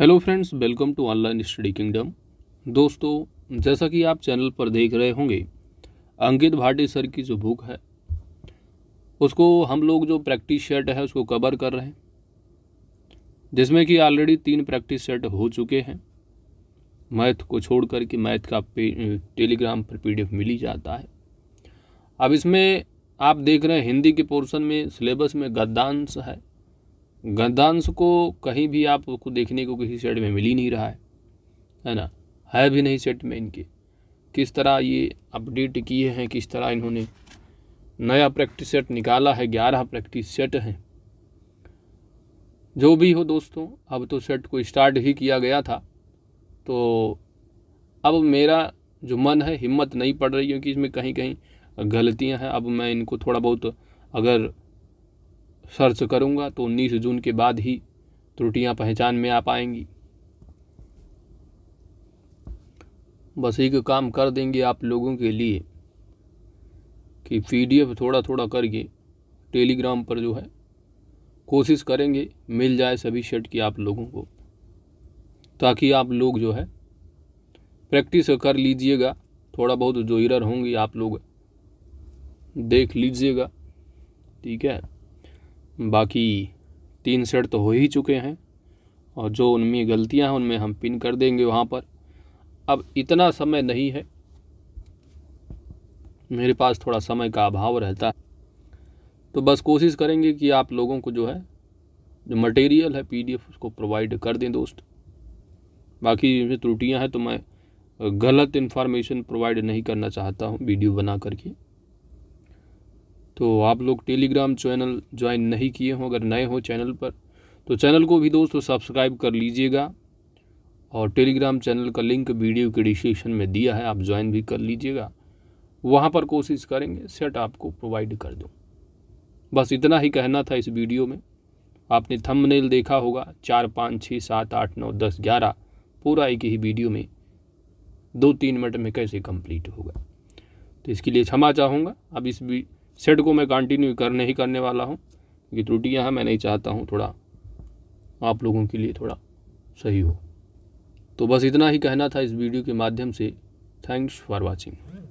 hello friends welcome to online study kingdom दोस्तों जैसा कि आप चैनल पर देख रहे होंगे अंकित भाटी सर की जो बुक है उसको हम लोग जो प्रैक्टिस सेट है उसको कवर कर रहे हैं जिसमें कि ऑलरेडी तीन प्रैक्टिस सेट हो चुके हैं मैथ को छोड़ कर के मैथ का टेलीग्राम पर पी मिल ही जाता है अब इसमें आप देख रहे हैं हिंदी के पोर्शन में सिलेबस में गद्दांश है गद्यांश को कहीं भी आपको देखने को किसी सेट में मिल ही नहीं रहा है है ना है भी नहीं सेट में इनके किस तरह ये अपडेट किए हैं किस तरह इन्होंने नया प्रैक्टिस सेट निकाला है ग्यारह प्रैक्टिस सेट हैं जो भी हो दोस्तों अब तो सेट को स्टार्ट ही किया गया था तो अब मेरा जो मन है हिम्मत नहीं पड़ रही क्योंकि इसमें कहीं कहीं गलतियां हैं अब मैं इनको थोड़ा बहुत अगर सर्च करूंगा तो उन्नीस जून के बाद ही त्रुटियां पहचान में आ पाएंगी बस एक काम कर देंगे आप लोगों के लिए कि पीडीएफ थोड़ा थोड़ा करके टेलीग्राम पर जो है कोशिश करेंगे मिल जाए सभी शर्ट की आप लोगों को ताकि आप लोग जो है प्रैक्टिस कर लीजिएगा थोड़ा बहुत जो इरर होंगी आप लोग देख लीजिएगा ठीक है बाकी तीन सेट तो हो ही चुके हैं और जो उनमें गलतियां हैं उनमें हम पिन कर देंगे वहाँ पर अब इतना समय नहीं है मेरे पास थोड़ा समय का अभाव रहता है तो बस कोशिश करेंगे कि आप लोगों को जो है जो मटेरियल है पीडीएफ उसको प्रोवाइड कर दें दोस्त बाकी जो त्रुटियाँ हैं तो मैं गलत इन्फॉर्मेशन प्रोवाइड नहीं करना चाहता हूँ वीडियो बना करके तो आप लोग टेलीग्राम चैनल ज्वाइन नहीं किए हों अगर नए हो चैनल पर तो चैनल को भी दोस्तों सब्सक्राइब कर लीजिएगा और टेलीग्राम चैनल का लिंक वीडियो के डिस्क्रिप्शन में दिया है आप ज्वाइन भी कर लीजिएगा वहाँ पर कोशिश करेंगे सेट आपको प्रोवाइड कर दूँ बस इतना ही कहना था इस वीडियो में आपने थंबनेल देखा होगा चार पाँच छः सात आठ नौ दस ग्यारह पूरा एक ही वीडियो में दो तीन मिनट में कैसे कंप्लीट होगा तो इसके लिए क्षमा चाहूँगा अब इस सेट को मैं कंटिन्यू करने ही करने वाला हूँ क्योंकि त्रुटियाँ हैं मैं नहीं चाहता हूँ थोड़ा आप लोगों के लिए थोड़ा सही हो तो बस इतना ही कहना था इस वीडियो के माध्यम से थैंक्स फॉर वॉचिंग